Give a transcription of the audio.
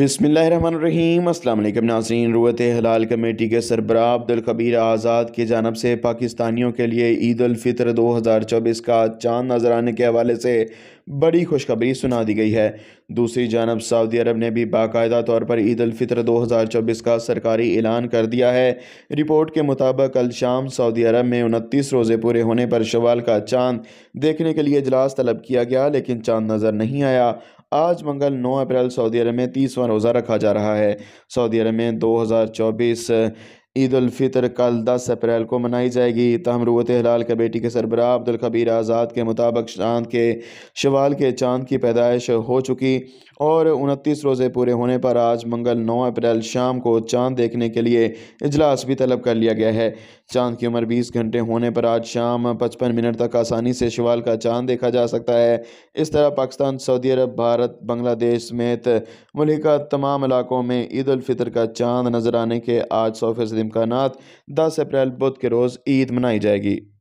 बसमीम अल्लाम नाजीन रुत हलाल कमेटी के सरबरा अब्दुल्कबीर आज़ाद की जानब से पाकिस्तानियों के लिए ईद फितर दो हज़ार चौबीस का चांद नजर आने के हवाले से बड़ी खुशखबरी सुना दी गई है दूसरी जानब सऊदी अरब ने भी बाकायदा तौर पर ईद अलफ़ितर 2024 का सरकारी ऐलान कर दिया है रिपोर्ट के मुताबिक कल शाम सऊदी अरब में उनतीस रोज़े पूरे होने पर शवाल का चांद देखने के लिए इजलास तलब किया गया लेकिन चांद नज़र नहीं आया आज मंगल 9 अप्रैल सऊदी अरब में तीसवां रोज़ा रखा जा रहा है सऊदी अरब में 2024 ईद उलफ़ितर कल दस अप्रैल को मनाई जाएगी तहम रूत हलाल कमेटी के सरबरा अब्दुल कबीर आज़ाद के मुताबिक चांद के शवाल के चांद की पैदाइश हो चुकी और उनतीस रोज़े पूरे होने पर आज मंगल नौ अप्रैल शाम को चांद देखने के लिए इजलास भी तलब कर लिया गया है चांद की उम्र बीस घंटे होने पर आज शाम पचपन मिनट तक आसानी से शवाल का चांद देखा जा सकता है इस तरह पाकिस्तान सऊदी अरब भारत बांग्लादेश समेत मुल्क तमाम इलाकों में ईद उलफ़ितर का चांद नज़र आने के आज सौ फीसद इम्कान दस अप्रैल बुध के रोज़ ईद मनाई जाएगी